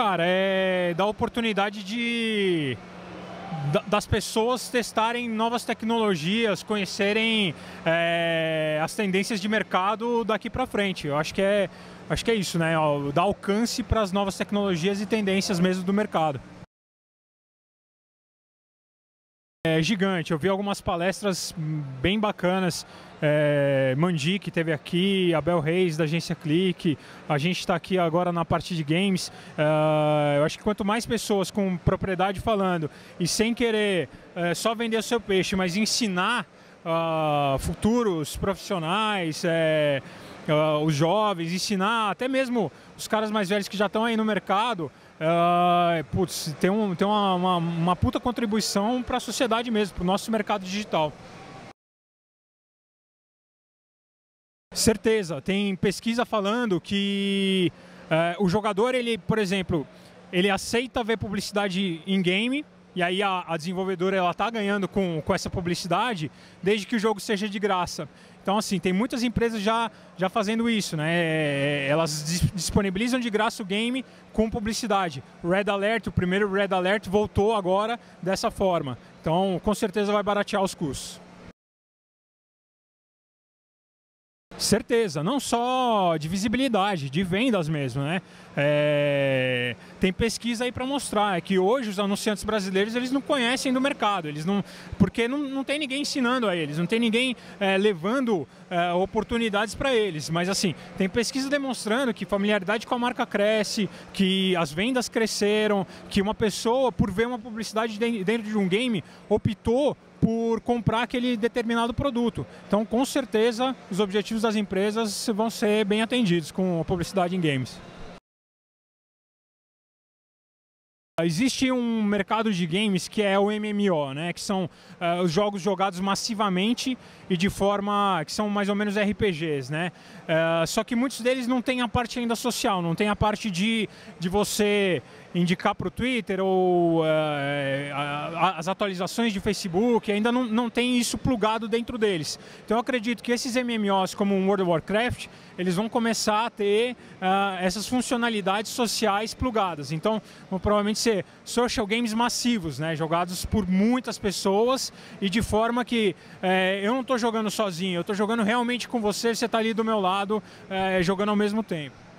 Cara, é dar oportunidade de das pessoas testarem novas tecnologias, conhecerem é, as tendências de mercado daqui para frente. Eu acho que é, acho que é isso, né? Dar alcance para as novas tecnologias e tendências mesmo do mercado é gigante. Eu vi algumas palestras bem bacanas. É, Mandi, que teve aqui, Abel Reis da agência Clique. A gente está aqui agora na parte de games. É, eu acho que quanto mais pessoas com propriedade falando e sem querer é, só vender o seu peixe, mas ensinar uh, futuros profissionais, é, uh, os jovens, ensinar até mesmo os caras mais velhos que já estão aí no mercado. Uh, putz, tem, um, tem uma, uma, uma puta contribuição para a sociedade mesmo, para o nosso mercado digital. Certeza, tem pesquisa falando que eh, o jogador, ele, por exemplo, ele aceita ver publicidade em game, e aí a, a desenvolvedora ela está ganhando com, com essa publicidade, desde que o jogo seja de graça. Então, assim, tem muitas empresas já, já fazendo isso, né? É, é, elas disponibilizam de graça o game com publicidade. Red Alert, o primeiro Red Alert voltou agora dessa forma. Então, com certeza vai baratear os custos. Certeza, não só de visibilidade, de vendas mesmo, né? É... Tem pesquisa aí para mostrar é que hoje os anunciantes brasileiros eles não conhecem do mercado, eles não porque não, não tem ninguém ensinando a eles, não tem ninguém é, levando é, oportunidades para eles. Mas assim, tem pesquisa demonstrando que familiaridade com a marca cresce, que as vendas cresceram, que uma pessoa por ver uma publicidade dentro de um game optou por comprar aquele determinado produto. Então, com certeza, os objetivos das empresas vão ser bem atendidos com a publicidade em games. Existe um mercado de games que é o MMO, né? Que são uh, os jogos jogados massivamente e de forma que são mais ou menos RPGs, né? Uh, só que muitos deles não têm a parte ainda social, não tem a parte de, de você indicar para o Twitter ou uh, as atualizações de Facebook, ainda não, não tem isso plugado dentro deles. Então eu acredito que esses MMOs, como o World of Warcraft, eles vão começar a ter essas funcionalidades sociais plugadas. Então, provavelmente ser social games massivos, né? jogados por muitas pessoas e de forma que é, eu não estou jogando sozinho, eu estou jogando realmente com você, você está ali do meu lado é, jogando ao mesmo tempo.